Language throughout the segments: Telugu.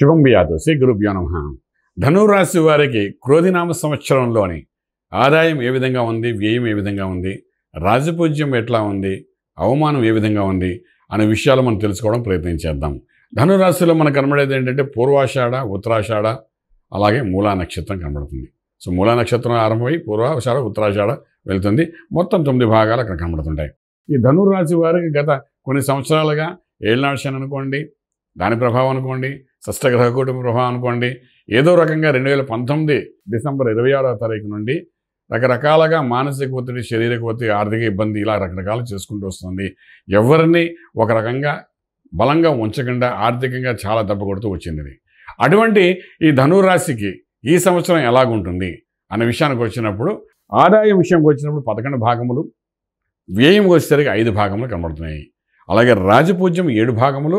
శుభం వ్యాధు శ్రీ గురుభ్యో నమ ధనురాశి వారికి క్రోధినామ సంవత్సరంలోని ఆదాయం ఏ విధంగా ఉంది వ్యయం ఏ విధంగా ఉంది రాజపూజ్యం ఎట్లా ఉంది అవమానం ఏ విధంగా ఉంది అనే విషయాలు మనం తెలుసుకోవడం ప్రయత్నించేద్దాం ధనురాశిలో మనకు కనబడేది ఏంటంటే పూర్వాషాఢ ఉత్తరాషాఢ అలాగే మూలా నక్షత్రం కనబడుతుంది సో మూలా నక్షత్రం ఆరంభమై పూర్వాషాఢ ఉత్తరాషాఢ వెళ్తుంది మొత్తం తొమ్మిది భాగాలు అక్కడ కనబడుతుంటాయి ఈ ధనురాశి వారికి గత కొన్ని సంవత్సరాలుగా ఏళ్ళనాడు అనుకోండి దాని ప్రభావం అనుకోండి షష్టగ్రహ కూటమి ప్రభావం అనుకోండి ఏదో రకంగా రెండు వేల పంతొమ్మిది డిసెంబర్ ఇరవై ఆరో తారీఖు నుండి రకరకాలుగా మానసిక ఒత్తిడి శారీరక ఒత్తిడి ఆర్థిక ఇబ్బంది ఇలా రకరకాలు చేసుకుంటూ వస్తుంది ఎవరిని ఒక రకంగా బలంగా ఉంచకుండా ఆర్థికంగా చాలా దెబ్బ కొడుతూ వచ్చింది అటువంటి ఈ ధనురాశికి ఈ సంవత్సరం ఎలాగుంటుంది అనే విషయానికి వచ్చినప్పుడు ఆదాయం విషయంకి వచ్చినప్పుడు పదకొండు భాగములు వ్యయం వచ్చేసరికి ఐదు భాగములు కనబడుతున్నాయి అలాగే రాజపూజ్యం ఏడు భాగములు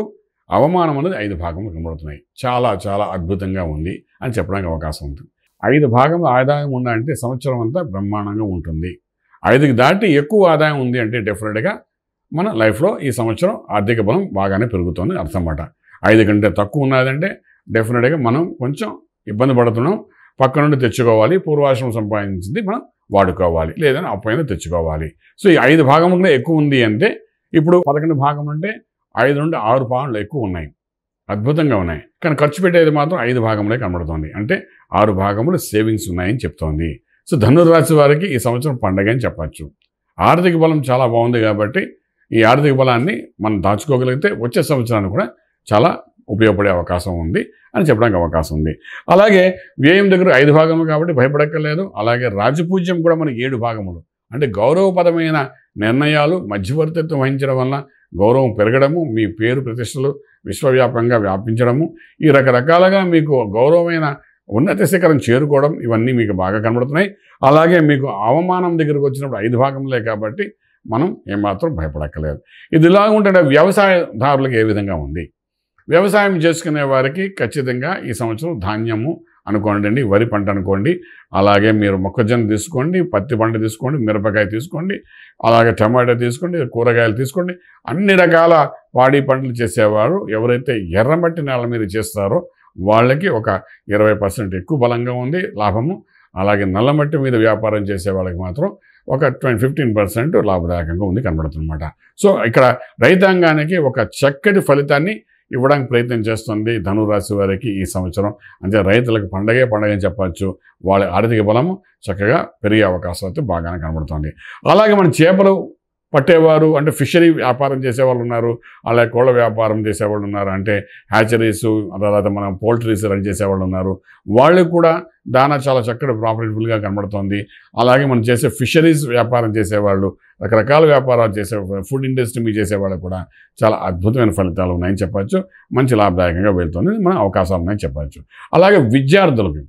అవమానం అనేది ఐదు భాగంలో కనబడుతున్నాయి చాలా చాలా అద్భుతంగా ఉంది అని చెప్పడానికి అవకాశం ఉంటుంది ఐదు భాగంలో ఆదాయం ఉందా అంటే సంవత్సరం అంతా బ్రహ్మాండంగా ఉంటుంది ఐదుకి దాటి ఎక్కువ ఆదాయం ఉంది అంటే డెఫినెట్గా మన లైఫ్లో ఈ సంవత్సరం ఆర్థిక బలం బాగానే పెరుగుతుంది అర్థం అన్నమాట ఐదు కంటే తక్కువ ఉన్నదంటే డెఫినెట్గా మనం కొంచెం ఇబ్బంది పడుతున్నాం పక్క నుండి తెచ్చుకోవాలి పూర్వాశ్రమం సంపాదించింది మనం వాడుకోవాలి లేదని అప్పైన తెచ్చుకోవాలి సో ఈ ఐదు భాగంలో కూడా ఎక్కువ ఉంది అంటే ఇప్పుడు పదకొండు భాగం అంటే ఐదు నుండి ఆరు పావులు ఎక్కువ ఉన్నాయి అద్భుతంగా ఉన్నాయి కానీ ఖర్చు పెట్టేది మాత్రం ఐదు భాగంలో కనబడుతోంది అంటే ఆరు భాగములు సేవింగ్స్ ఉన్నాయని చెప్తోంది సో ధనురాశి వారికి ఈ సంవత్సరం పండగ అని చెప్పచ్చు ఆర్థిక బలం చాలా బాగుంది కాబట్టి ఈ ఆర్థిక బలాన్ని మనం దాచుకోగలిగితే వచ్చే సంవత్సరానికి కూడా చాలా ఉపయోగపడే అవకాశం ఉంది అని చెప్పడానికి అవకాశం ఉంది అలాగే వ్యయం దగ్గర ఐదు భాగములు కాబట్టి భయపడక్కర్లేదు అలాగే రాజపూజ్యం కూడా మనకి ఏడు భాగములు అంటే గౌరవపదమైన నిర్ణయాలు మధ్యవర్తిత్వం వహించడం వల్ల గౌరవం పెరగడము మీ పేరు ప్రతిష్టలు విశ్వవ్యాపంగా వ్యాపించడము ఈ రకరకాలుగా మీకు గౌరవమైన ఉన్నత శిఖరం చేరుకోవడం ఇవన్నీ మీకు బాగా కనబడుతున్నాయి అలాగే మీకు అవమానం దగ్గరకు వచ్చినప్పుడు ఐదు భాగంలే కాబట్టి మనం ఏమాత్రం భయపడక్కలేదు ఇదిలా ఉంటే వ్యవసాయదారులకు ఏ విధంగా ఉంది వ్యవసాయం చేసుకునే వారికి ఖచ్చితంగా ఈ సంవత్సరం ధాన్యము అనుకోండి వరి పంట అనుకోండి అలాగే మీరు మొక్కజొన్న తీసుకోండి పత్తి పంట తీసుకోండి మిరపకాయ తీసుకోండి అలాగే టమాటా తీసుకోండి కూరగాయలు తీసుకోండి అన్ని రకాల వాడి పంటలు చేసేవారు ఎవరైతే ఎర్రమట్టి నేల మీద చేస్తారో వాళ్ళకి ఒక ఇరవై పర్సెంట్ ఎక్కువ బలంగా ఉంది లాభము అలాగే నల్లమట్టి మీద వ్యాపారం చేసే వాళ్ళకి మాత్రం ఒక ట్వంటీ ఫిఫ్టీన్ పర్సెంట్ లాభదాయకంగా ఉంది కనబడుతుందన్నమాట సో ఇక్కడ రైతాంగానికి ఒక చక్కటి ఫలితాన్ని ఇవ్వడానికి ప్రయత్నం చేస్తుంది ధనురాశి వారికి ఈ సంవత్సరం అంటే రైతులకు పండగే పండగ అని చెప్పచ్చు వాళ్ళ ఆర్థిక బలము చక్కగా పెరిగే అవకాశం అయితే బాగానే కనబడుతుంది అలాగే మన చేపలు పట్టేవారు అంటే ఫిషరీ వ్యాపారం చేసేవాళ్ళు ఉన్నారు అలాగే కోళ్ళ వ్యాపారం చేసేవాళ్ళు ఉన్నారు అంటే హ్యాచరీస్ తర్వాత మనం పోల్ట్రీస్ రన్ చేసేవాళ్ళు ఉన్నారు వాళ్ళు కూడా దానా చాలా చక్కటి ప్రాఫిటబుల్గా కనబడుతోంది అలాగే మనం చేసే ఫిషరీస్ వ్యాపారం చేసేవాళ్ళు రకరకాల వ్యాపారాలు చేసే ఫుడ్ ఇండస్ట్రీ మీ చేసేవాళ్ళు కూడా చాలా అద్భుతమైన ఫలితాలు ఉన్నాయని చెప్పచ్చు మంచి లాభదాయకంగా వెళ్తుంది మన అవకాశాలు ఉన్నాయని చెప్పచ్చు అలాగే విద్యార్థులకి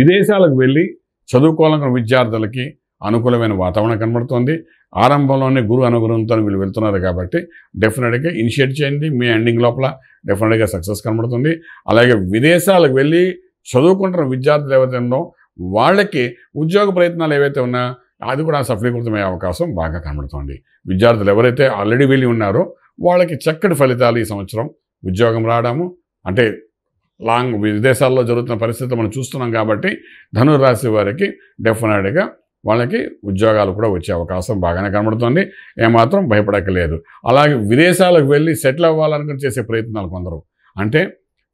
విదేశాలకు వెళ్ళి చదువుకోవాలనుకున్న విద్యార్థులకి అనుకూలమైన వాతావరణం కనబడుతోంది ఆరంభంలోనే గురు అనుగ్రహంతో వీళ్ళు వెళ్తున్నారు కాబట్టి డెఫినెట్గా ఇనిషియేట్ చేయండి మీ ఎండింగ్ లోపల డెఫినెట్గా సక్సెస్ కనబడుతుంది అలాగే విదేశాలకు వెళ్ళి చదువుకుంటున్న విద్యార్థులు ఉందో వాళ్ళకి ఉద్యోగ ప్రయత్నాలు ఏవైతే ఉన్నా అది కూడా సఫలీకృతమయ్యే అవకాశం బాగా కనబడుతుంది విద్యార్థులు ఎవరైతే ఆల్రెడీ వెళ్ళి ఉన్నారో వాళ్ళకి చక్కటి ఫలితాలు ఈ సంవత్సరం ఉద్యోగం రావడము అంటే లాంగ్ విదేశాల్లో జరుగుతున్న పరిస్థితి మనం చూస్తున్నాం కాబట్టి ధనురాశి వారికి డెఫినెట్గా వాళ్ళకి ఉద్యోగాలు కూడా వచ్చే అవకాశం బాగానే కనబడుతుంది ఏమాత్రం భయపడక్కలేదు అలాగే విదేశాలకు వెళ్ళి సెటిల్ అవ్వాలనుకుని చేసే ప్రయత్నాలు కొందరు అంటే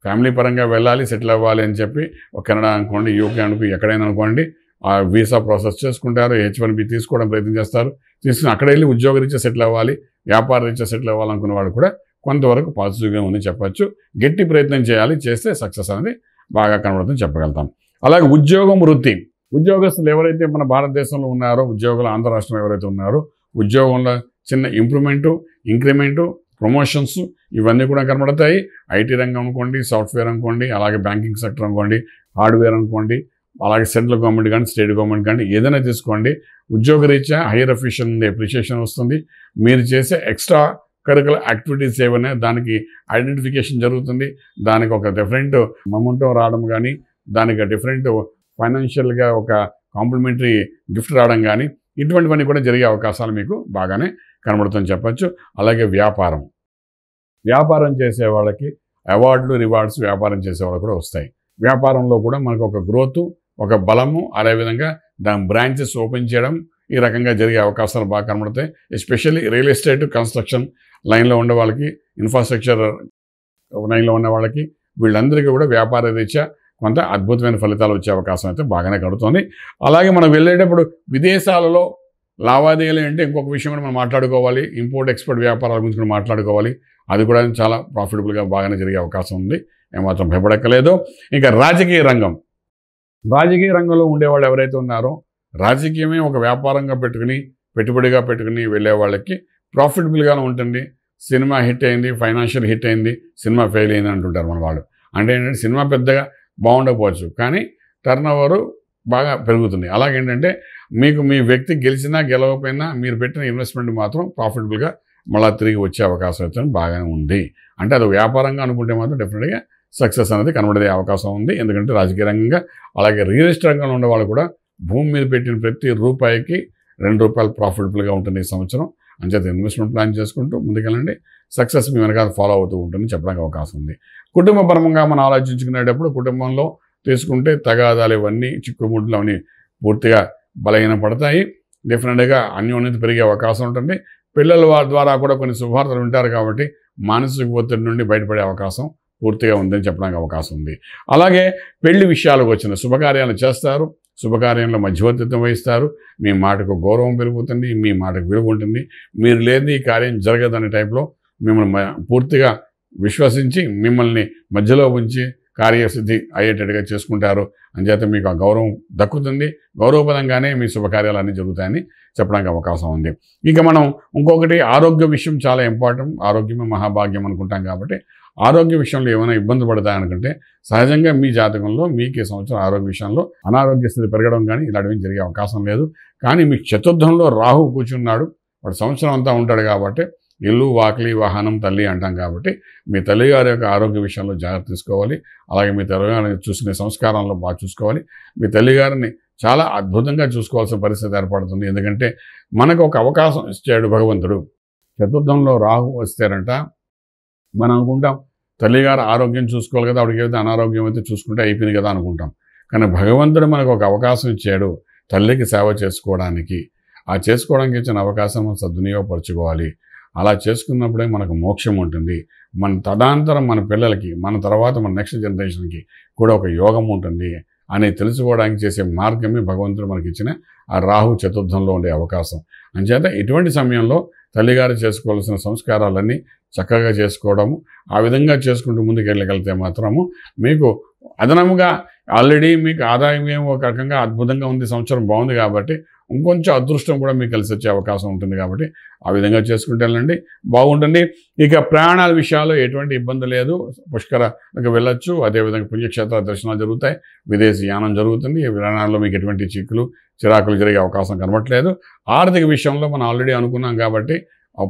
ఫ్యామిలీ పరంగా వెళ్ళాలి సెటిల్ అవ్వాలి అని చెప్పి కెనడా అనుకోండి యూకే అనుకో ఎక్కడైనా అనుకోండి ఆ వీసా ప్రాసెస్ చేసుకుంటారు హెచ్ వన్ బి తీసుకోవడం ప్రయత్నం చేస్తారు తీసుకుని అక్కడ వెళ్ళి ఉద్యోగ రీత్యా సెటిల్ అవ్వాలి వ్యాపార రీత్యా సెటిల్ అవ్వాలనుకున్న వాడు కూడా కొంతవరకు పాజిటివ్గా ఉందని చెప్పచ్చు గట్టి ప్రయత్నం చేయాలి చేస్తే సక్సెస్ అనేది బాగా కనబడుతుంది చెప్పగలుగుతాం అలాగే ఉద్యోగం వృత్తి ఉద్యోగస్తులు ఎవరైతే మన భారతదేశంలో ఉన్నారో ఉద్యోగులు ఆంధ్ర రాష్ట్రంలో ఎవరైతే ఉన్నారో ఉద్యోగంలో చిన్న ఇంప్రూవ్మెంటు ఇంక్రిమెంటు ప్రమోషన్స్ ఇవన్నీ కూడా కనబడతాయి ఐటీ రంగం అనుకోండి సాఫ్ట్వేర్ అనుకోండి అలాగే బ్యాంకింగ్ సెక్టర్ అనుకోండి హార్డ్వేర్ అనుకోండి అలాగే సెంట్రల్ గవర్నమెంట్ కానీ స్టేట్ గవర్నమెంట్ కానీ ఏదైనా తీసుకోండి ఉద్యోగరీత్యా హైయర్ అఫీషియల్ నుండి అప్రిషియేషన్ వస్తుంది మీరు చేసే ఎక్స్ట్రా కరికులర్ యాక్టివిటీస్ ఏవైనా దానికి ఐడెంటిఫికేషన్ జరుగుతుంది దానికి ఒక డిఫరెంట్ మొమెంటం రావడం కానీ దానికి డిఫరెంట్ ఫైనాన్షియల్గా ఒక కాంప్లిమెంటరీ గిఫ్ట్ రావడం కానీ ఇటువంటివన్నీ కూడా జరిగే అవకాశాలు మీకు బాగానే కనబడుతుందని చెప్పచ్చు అలాగే వ్యాపారం వ్యాపారం చేసే వాళ్ళకి అవార్డులు రివార్డ్స్ వ్యాపారం చేసే వాళ్ళు కూడా వస్తాయి వ్యాపారంలో కూడా మనకు ఒక గ్రోత్ ఒక బలము అదేవిధంగా దాని బ్రాంచెస్ ఓపెన్ చేయడం ఈ రకంగా జరిగే అవకాశాలు బాగా కనబడతాయి ఎస్పెషల్లీ రియల్ ఎస్టేట్ కన్స్ట్రక్షన్ లైన్లో ఉండే వాళ్ళకి ఇన్ఫ్రాస్ట్రక్చర్ లైన్లో ఉన్న వాళ్ళకి వీళ్ళందరికీ కూడా వ్యాపార రీత్యా కొంత అద్భుతమైన ఫలితాలు వచ్చే అవకాశం అయితే బాగానే కడుతుంది అలాగే మనం వెళ్ళేటప్పుడు విదేశాలలో లావాదేవీలు అంటే ఇంకొక విషయం కూడా మనం మాట్లాడుకోవాలి ఇంపోర్ట్ ఎక్స్పోర్ట్ వ్యాపారాల గురించి కూడా మాట్లాడుకోవాలి అది కూడా చాలా ప్రాఫిటబుల్గా బాగానే జరిగే అవకాశం ఉంది ఏమాత్రం భయపడక్కలేదు ఇంకా రాజకీయ రంగం రాజకీయ రంగంలో ఉండేవాళ్ళు ఎవరైతే ఉన్నారో రాజకీయమే ఒక వ్యాపారంగా పెట్టుకుని పెట్టుబడిగా పెట్టుకుని వెళ్ళే వాళ్ళకి ప్రాఫిటబుల్గానే ఉంటుంది సినిమా హిట్ అయింది ఫైనాన్షియల్ హిట్ అయింది సినిమా ఫెయిల్ అయింది అంటుంటారు మన వాళ్ళు అంటే ఏంటంటే సినిమా పెద్దగా బాగుండకపోవచ్చు కానీ టర్న్ ఓవరు బాగా పెరుగుతుంది అలాగేంటంటే మీకు మీ వ్యక్తి గెలిచినా గెలవకపోయినా మీరు పెట్టిన ఇన్వెస్ట్మెంట్ మాత్రం ప్రాఫిటబుల్గా మళ్ళీ తిరిగి వచ్చే అవకాశం అయితే బాగానే ఉంది అంటే అది వ్యాపారంగా అనుకుంటే మాత్రం డెఫినెట్గా సక్సెస్ అనేది కనబడే అవకాశం ఉంది ఎందుకంటే రాజకీయ రంగంగా అలాగే రియల్ ఎస్టేట్ రంగంలో ఉండే వాళ్ళు కూడా భూమి మీద పెట్టిన ప్రతి రూపాయికి రెండు రూపాయలు ప్రాఫిటబుల్గా ఉంటుంది ఈ సంవత్సరం అంచేత ఇన్వెస్ట్మెంట్ ప్లాన్ చేసుకుంటూ ముందుకెళ్ళండి సక్సెస్ మీ వెనకాల ఫాలో అవుతూ ఉంటుందని చెప్పడానికి అవకాశం ఉంది కుటుంబపరంగా మనం ఆలోచించుకునేటప్పుడు కుటుంబంలో తీసుకుంటే తగాదాలు ఇవన్నీ చిక్కుముడ్లు అవన్నీ పూర్తిగా బలహీన పడతాయి డెఫినెట్గా అన్యోన్యత పెరిగే అవకాశం ఉంటుంది పిల్లల ద్వారా కూడా కొన్ని శుభార్తలు ఉంటారు కాబట్టి మానసిక ఒత్తిడి నుండి బయటపడే అవకాశం పూర్తిగా ఉందని చెప్పడానికి అవకాశం ఉంది అలాగే పెళ్లి విషయాలకు వచ్చిన శుభకార్యాలు చేస్తారు శుభకార్యంలో మధ్యవర్తిత్వం వహిస్తారు మీ మాటకు గౌరవం పెరుగుతుంది మీ మాటకు విలువ ఉంటుంది మీరు లేని ఈ కార్యం అనే టైంలో మిమ్మల్ని పూర్తిగా విశ్వసించి మిమ్మల్ని మధ్యలో ఉంచి కార్యసిద్ధి అయ్యేటట్టుగా చేసుకుంటారు అంచేత మీకు ఆ గౌరవం దక్కుతుంది గౌరవపదంగానే మీ శుభకార్యాలన్నీ జరుగుతాయని చెప్పడానికి అవకాశం ఉంది ఇక మనం ఇంకొకటి ఆరోగ్య విషయం చాలా ఇంపార్టెంట్ ఆరోగ్యమే మహాభాగ్యం అనుకుంటాం కాబట్టి ఆరోగ్య విషయంలో ఏమైనా ఇబ్బంది పడతాయనుకుంటే సహజంగా మీ జాతకంలో మీకు ఈ సంవత్సరం ఆరోగ్య విషయంలో అనారోగ్య స్థితి పెరగడం కానీ ఇలాంటివి జరిగే అవకాశం లేదు కానీ మీకు చతుర్థంలో రాహు కూర్చున్నాడు వాడు సంవత్సరం అంతా ఉంటాడు కాబట్టి ఇల్లు వాకిలి వాహనం తల్లి అంటాం కాబట్టి మీ తల్లి గారి యొక్క ఆరోగ్య విషయంలో జాగ్రత్త తీసుకోవాలి అలాగే మీ తల్లిగారిని చూసుకునే సంస్కారంలో బాగా చూసుకోవాలి మీ తల్లిగారిని చాలా అద్భుతంగా చూసుకోవాల్సిన పరిస్థితి ఏర్పడుతుంది ఎందుకంటే మనకు ఒక అవకాశం ఇచ్చాడు భగవంతుడు చతుర్థంలో రాహు వస్తారంట మనం అనుకుంటాం తల్లిగారు ఆరోగ్యం చూసుకోవాలి కదా ఆవిడకి ఏదైతే అనారోగ్యం అయితే చూసుకుంటే అయిపోయింది కదా అనుకుంటాం కానీ భగవంతుడు మనకు ఒక అవకాశం ఇచ్చాడు తల్లికి సేవ చేసుకోవడానికి ఆ చేసుకోవడానికి ఇచ్చిన అవకాశం సద్వినియోగపరచుకోవాలి అలా చేసుకున్నప్పుడే మనకు మోక్షం ఉంటుంది మన తదాంతరం మన పిల్లలకి మన తర్వాత మన నెక్స్ట్ జనరేషన్కి కూడా ఒక యోగం ఉంటుంది అని తెలుసుకోవడానికి చేసే మార్గమే భగవంతుడు మనకి ఇచ్చిన ఆ రాహు చతుర్థంలో ఉండే అవకాశం అంచేత ఇటువంటి సమయంలో తల్లిగారు చేసుకోవాల్సిన సంస్కారాలన్నీ చక్కగా చేసుకోవడము ఆ విధంగా చేసుకుంటూ ముందుకెళ్ళగలిగితే మాత్రము మీకు అదనముగా ఆల్రెడీ మీకు ఆదాయం ఏమో ఒక రకంగా అద్భుతంగా ఉంది సంవత్సరం బాగుంది కాబట్టి ఇంకొంచెం అదృష్టం కూడా మీకు కలిసి వచ్చే అవకాశం ఉంటుంది కాబట్టి ఆ విధంగా చేసుకుంటానండి బాగుంటుంది ఇక ప్రయాణాల విషయాల్లో ఎటువంటి ఇబ్బంది లేదు పుష్కరకు వెళ్ళొచ్చు అదేవిధంగా పుణ్యక్షేత్ర దర్శనాలు జరుగుతాయి విదేశీ యానం జరుగుతుంది ఈ ప్రయాణాల్లో మీకు ఎటువంటి చిక్కులు చిరాకులు జరిగే అవకాశం కనబట్లేదు ఆర్థిక విషయంలో మనం ఆల్రెడీ అనుకున్నాం కాబట్టి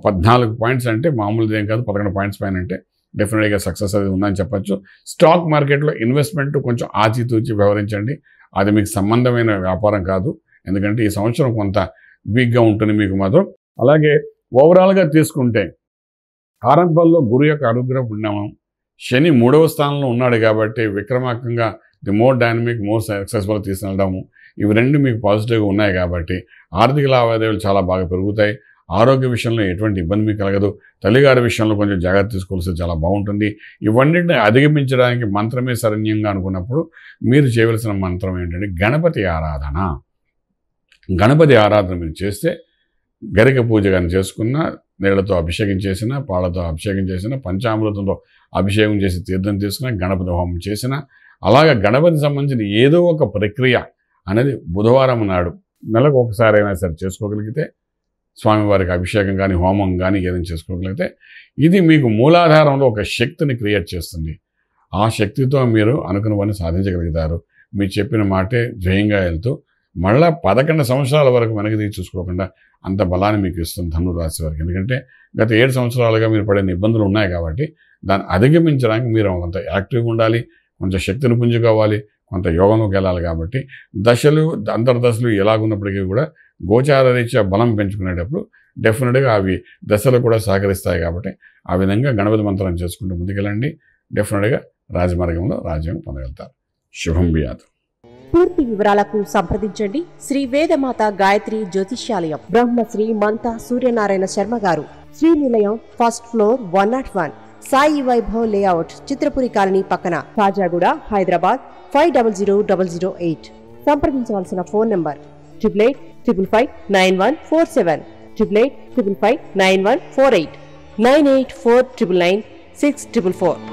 పద్నాలుగు పాయింట్స్ అంటే మామూలుది ఏం కాదు పదకొండు పాయింట్స్ పైన అంటే డెఫినెట్గా సక్సెస్ అది ఉందని చెప్పచ్చు స్టాక్ మార్కెట్లో ఇన్వెస్ట్మెంట్ కొంచెం ఆచితూచి వ్యవహరించండి అది మీకు సంబంధమైన వ్యాపారం కాదు ఎందుకంటే ఈ సంవత్సరం కొంత వీక్గా ఉంటుంది మీకు మాత్రం అలాగే ఓవరాల్గా తీసుకుంటే ఆరంభంలో గురు యొక్క అనుగ్రహం ఉన్నాము శని మూడవ స్థానంలో ఉన్నాడు కాబట్టి విక్రమార్కంగా the more dynamic more successful తీసుకెళ్ళడము ఇవి రెండు మీకు పాజిటివ్గా ఉన్నాయి కాబట్టి ఆర్థిక లావాదేవీలు చాలా బాగా పెరుగుతాయి ఆరోగ్య విషయంలో ఎటువంటి ఇబ్బంది మీకు కలగదు తల్లిగారి విషయంలో కొంచెం జాగ్రత్త తీసుకోవాల్సి చాలా బాగుంటుంది ఇవన్నింటిని అధిగమించడానికి మంత్రమే శరణ్యంగా అనుకున్నప్పుడు మీరు చేయవలసిన మంత్రం ఏంటంటే గణపతి ఆరాధన గణపతి ఆరాధన మీరు చేస్తే గరిక పూజ కానీ చేసుకున్నా నీళ్లతో అభిషేకం చేసిన పాలతో అభిషేకం చేసిన పంచామృతంతో అభిషేకం చేసి తీర్థం తీసుకున్న గణపతి హోమం చేసిన అలాగే గణపతి సంబంధించిన ఏదో ఒక ప్రక్రియ అనేది బుధవారం నాడు నెలకు ఒకసారి అయినా సరే చేసుకోగలిగితే స్వామివారికి అభిషేకం కానీ హోమం కానీ ఏదైనా చేసుకోగలిగితే ఇది మీకు మూలాధారంలో ఒక శక్తిని క్రియేట్ చేస్తుంది ఆ శక్తితో మీరు అనుకున్న సాధించగలుగుతారు మీరు చెప్పిన మాటే జయంగా వెళ్తూ మళ్ళా పదకొండు సంవత్సరాల వరకు వెనక తీసి చూసుకోకుండా అంత బలాన్ని మీకు ఇస్తుంది ధనురు రాశి వారికి ఎందుకంటే గత ఏడు సంవత్సరాలుగా మీరు పడే ఇబ్బందులు ఉన్నాయి కాబట్టి దాన్ని అధిగమించడానికి మీరు కొంత యాక్టివ్గా ఉండాలి కొంత శక్తిని పుంజుకోవాలి కొంత యోగంలోకి వెళ్ళాలి కాబట్టి దశలు అంతర్దశలు ఎలాగున్నప్పటికీ కూడా గోచార రీత్యా బలం పెంచుకునేటప్పుడు డెఫినెట్గా అవి దశలు కూడా సహకరిస్తాయి కాబట్టి ఆ విధంగా గణపతి మంత్రం చేసుకుంటూ ముందుకెళ్ళండి డెఫినెట్గా రాజమార్గంలో రాజ్యాంగం పొందగలుగుతారు శుభం బియాతం పూర్తి వివరాలకు సంప్రదించండి శ్రీ వేదమాత గాయత్రి జ్యోతిష్యాలయం Brahmasri మంతా Suryanarayana Sharma garu Sri Nilayam first floor one nought one Sai Vaibhav layout Chitrapuri colony పక్కన Kajaguda Hyderabad five double zero double zero eight సంప్రదించవలసిన phone number triple eight triple five nine one four seven triple eight triple five nine one four eight nine eight four triple nine six triple four